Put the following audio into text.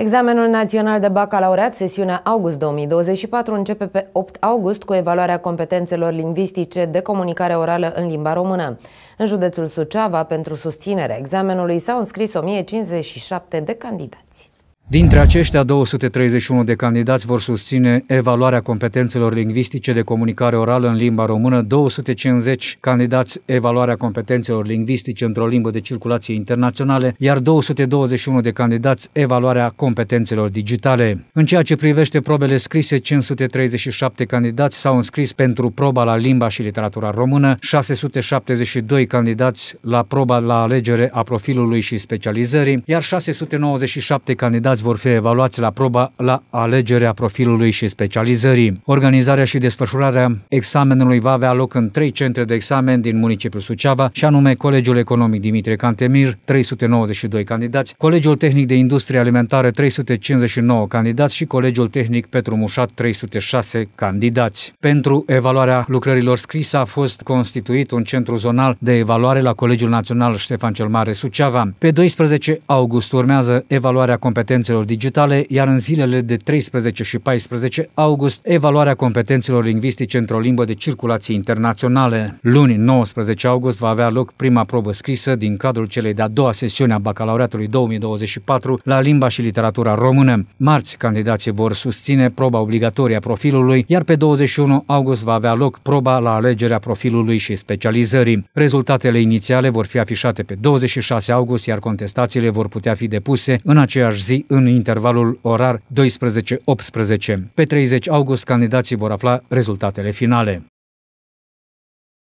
Examenul Național de Bacalaureat, sesiunea august 2024, începe pe 8 august cu evaluarea competențelor lingvistice de comunicare orală în limba română. În județul Suceava, pentru susținerea examenului, s-au înscris 1057 de candidați. Dintre aceștia, 231 de candidați vor susține evaluarea competențelor lingvistice de comunicare orală în limba română, 250 candidați evaluarea competențelor lingvistice într-o limbă de circulație internaționale, iar 221 de candidați evaluarea competențelor digitale. În ceea ce privește probele scrise, 537 candidați s-au înscris pentru proba la limba și literatura română, 672 candidați la proba la alegere a profilului și specializării, iar 697 candidați candidați vor fi evaluați la proba la alegerea profilului și specializării. Organizarea și desfășurarea examenului va avea loc în trei centre de examen din municipiul Suceava, și anume Colegiul Economic Dimitrie Cantemir, 392 candidați, Colegiul Tehnic de Industrie Alimentară, 359 candidați și Colegiul Tehnic Petru Mușat, 306 candidați. Pentru evaluarea lucrărilor scrise a fost constituit un centru zonal de evaluare la Colegiul Național Ștefan cel Mare Suceava. Pe 12 august urmează evaluarea competenței competențelor digitale, iar în zilele de 13 și 14 august, evaluarea competențelor lingvistice într-o limbă de circulație internaționale. Luni, 19 august, va avea loc prima probă scrisă din cadrul celei de-a doua sesiune a bacalaureatului 2024 la limba și literatura română. Marți, candidații vor susține proba obligatorie a profilului, iar pe 21 august va avea loc proba la alegerea profilului și specializării. Rezultatele inițiale vor fi afișate pe 26 august, iar contestațiile vor putea fi depuse în aceeași zi în în intervalul orar 12-18. Pe 30 august, candidații vor afla rezultatele finale.